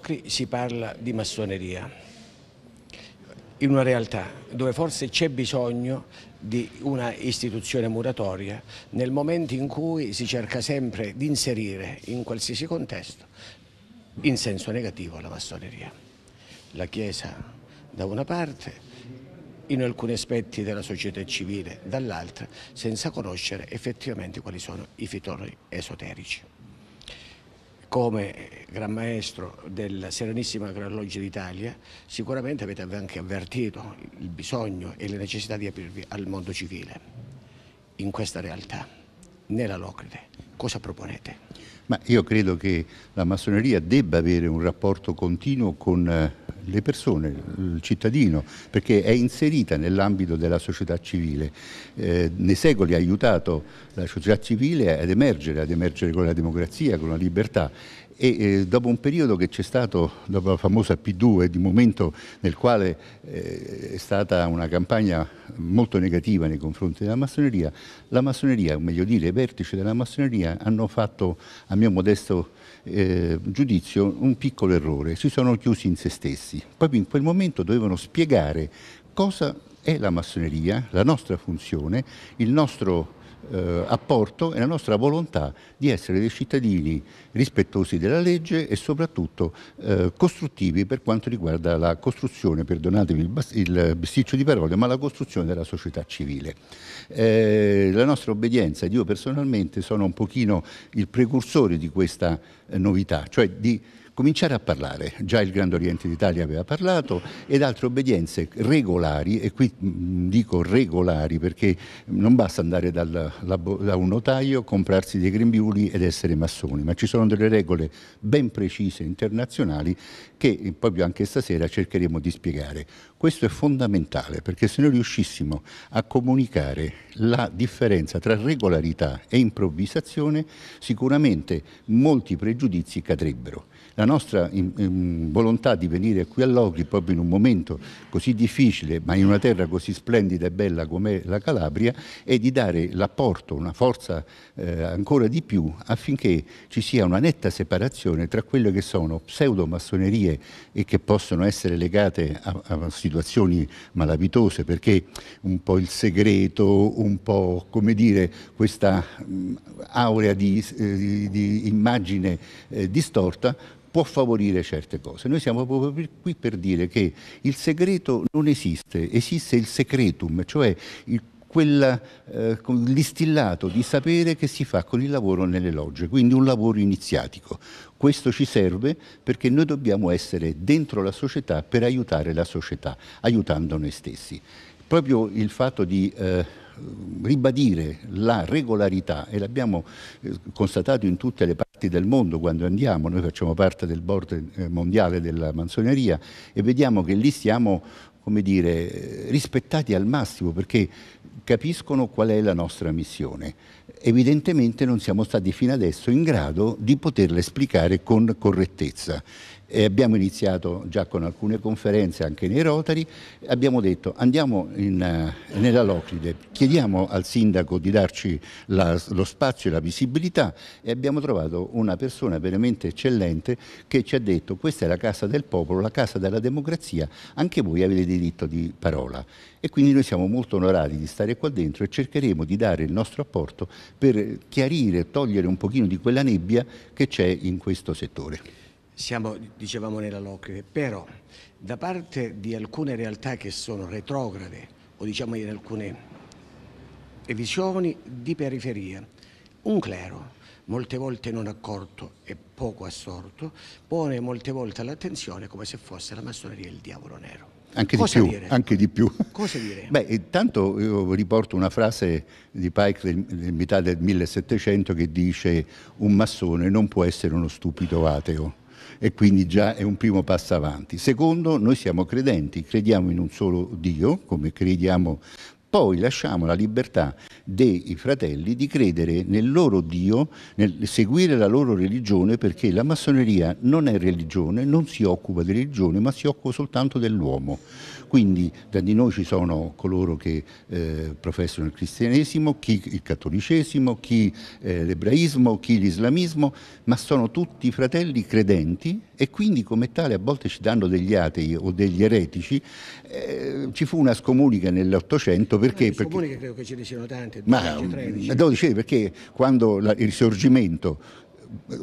colloqui si parla di massoneria, in una realtà dove forse c'è bisogno di una istituzione muratoria nel momento in cui si cerca sempre di inserire in qualsiasi contesto in senso negativo la massoneria. La Chiesa da una parte, in alcuni aspetti della società civile dall'altra, senza conoscere effettivamente quali sono i fitori esoterici come Gran Maestro della Serenissima Gran Loggia d'Italia, sicuramente avete anche avvertito il bisogno e la necessità di aprirvi al mondo civile. In questa realtà, nella Locride, cosa proponete? Ma io credo che la massoneria debba avere un rapporto continuo con eh, le persone, il cittadino, perché è inserita nell'ambito della società civile. Eh, nei secoli ha aiutato la società civile ad emergere, ad emergere con la democrazia, con la libertà e eh, dopo un periodo che c'è stato, dopo la famosa P2, di momento nel quale eh, è stata una campagna molto negativa nei confronti della massoneria, la massoneria, o meglio dire i vertici della massoneria, hanno fatto, a mio modesto eh, giudizio, un piccolo errore, si sono chiusi in se stessi. Proprio in quel momento dovevano spiegare cosa è la massoneria, la nostra funzione, il nostro eh, apporto e la nostra volontà di essere dei cittadini rispettosi della legge e soprattutto eh, costruttivi per quanto riguarda la costruzione, perdonatevi il, bas- di parole, ma la costruzione della società civile. Eh, la nostra obbedienza ed io personalmente sono un pochino il precursore di questa eh, novità, cioè di cominciare a parlare. Già il Grande Oriente d'Italia aveva parlato ed altre obbedienze regolari, e qui mm, dico regolari perché non basta andare dal, da un notaio, comprarsi dei grembiuli ed essere massoni, ma ci sono delle regole ben precise internazionali che proprio anche stasera cercheremo di spiegare. Questo è fondamentale perché se noi riuscissimo a comunicare la differenza tra regolarità e improvvisazione, sicuramente molti pregiudizi cadrebbero. La la nostra in, in volontà di venire qui a Locri proprio in un momento così difficile, ma in una terra così splendida e bella come la Calabria, è di dare l'apporto, una forza eh, ancora di più affinché ci sia una netta separazione tra quelle che sono pseudo-massonerie e che possono essere legate a, a situazioni malavitose, perché un po' il segreto, un po' come dire questa mh, mm, aurea di, eh, di, di immagine eh, distorta può favorire certe cose. Noi siamo proprio qui per dire che il segreto non esiste, esiste il secretum, cioè il quella, eh, l'instillato di sapere che si fa con il lavoro nelle logge, quindi un lavoro iniziatico. Questo ci serve perché noi dobbiamo essere dentro la società per aiutare la società, aiutando noi stessi. Proprio il fatto di eh, ribadire la regolarità, e l'abbiamo eh, constatato in tutte le parti, parti del mondo quando andiamo, noi facciamo parte del board eh, mondiale della manzoneria e vediamo che lì siamo come dire, eh, rispettati al massimo perché capiscono qual è la nostra missione. Evidentemente non siamo stati fino adesso in grado di poterla esplicare con correttezza e abbiamo iniziato già con alcune conferenze anche nei Rotari, abbiamo detto andiamo in, eh, nella Locride, chiediamo al sindaco di darci la, lo spazio e la visibilità e abbiamo trovato una persona veramente eccellente che ci ha detto questa è la casa del popolo, la casa della democrazia, anche voi avete diritto di parola e quindi noi siamo molto onorati di stare qua dentro e cercheremo di dare il nostro apporto per chiarire, togliere un pochino di quella nebbia che c'è in questo settore siamo, dicevamo, nella locride, però da parte di alcune realtà che sono retrograde o diciamo in alcune visioni di periferia, un clero molte volte non accorto e poco assorto, pone molte volte l'attenzione come se fosse la massoneria il diavolo nero. Anche di, più, anche di, più, Cosa dire? Beh, intanto io riporto una frase di Pike del, del metà del 1700 che dice un massone non può essere uno stupido ateo e quindi già è un primo passo avanti. Secondo, noi siamo credenti, crediamo in un solo Dio, come crediamo poi lasciamo la libertà dei fratelli di credere nel loro Dio, nel seguire la loro religione, perché la massoneria non è religione, non si occupa di religione, ma si occupa soltanto dell'uomo. Quindi tra di noi ci sono coloro che eh, professano il cristianesimo, chi il cattolicesimo, chi eh, l'ebraismo, chi l'islamismo, ma sono tutti fratelli credenti e quindi come tale a volte ci danno degli atei o degli eretici. Eh, ci fu una scomunica nell'Ottocento perché? No, perché... comuni che credo che ce ne siano tanti, 12, ma, 13. 12 perché quando la, il risorgimento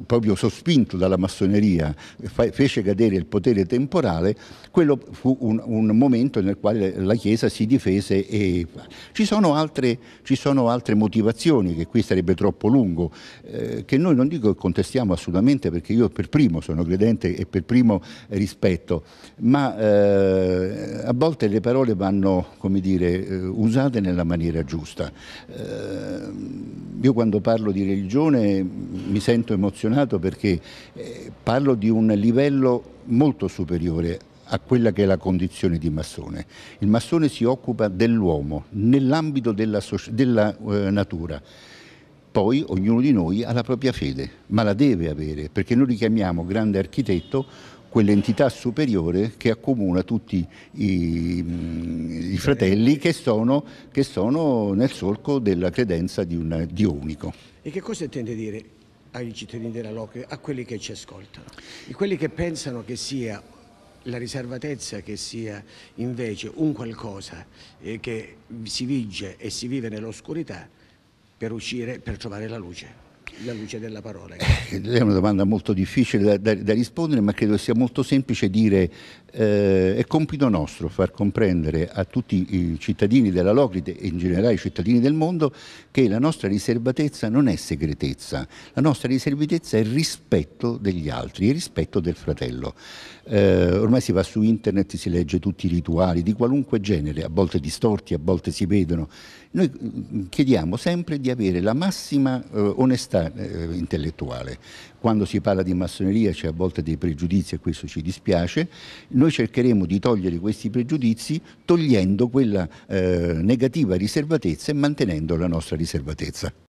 proprio sospinto dalla massoneria, fece cadere il potere temporale, quello fu un, un momento nel quale la Chiesa si difese. E... Ci, sono altre, ci, sono altre, motivazioni, che qui sarebbe troppo lungo, eh, che noi non dico che contestiamo assolutamente, perché io per primo sono credente e per primo rispetto, ma eh, a volte le parole vanno, come dire, eh, usate nella maniera giusta. Eh, io quando parlo di religione mi sento in emozionato perché eh, parlo di un livello molto superiore a quella che è la condizione di massone. Il massone si occupa dell'uomo nell'ambito della, della eh, natura. Poi ognuno di noi ha la propria fede, ma la deve avere, perché noi richiamiamo grande architetto quell'entità superiore che accomuna tutti i, mm, i fratelli che sono, che sono, nel solco della credenza di un Dio unico. E che cosa intende dire? ai cittadini della Locchio, a quelli che ci ascoltano, e quelli che pensano che sia la riservatezza che sia invece un qualcosa eh, che si vige e si vive nell'oscurità per uscire, per trovare la luce la luce della parola. Eh, è una domanda molto difficile da, da, da, rispondere, ma credo sia molto semplice dire eh, è compito nostro far comprendere a tutti i cittadini della Locrite e in generale ai cittadini del mondo che la nostra riservatezza non è segretezza, la nostra riservatezza è rispetto degli altri, il rispetto del fratello. Eh, ormai si va su internet, si legge tutti i rituali di qualunque genere, a volte distorti, a volte si vedono. Noi mm, chiediamo sempre di avere la massima eh, onestà onestà eh, intellettuale. Quando si parla di massoneria c'è a volte dei pregiudizi e questo ci dispiace. Noi cercheremo di togliere questi pregiudizi togliendo quella eh, negativa riservatezza e mantenendo la nostra riservatezza.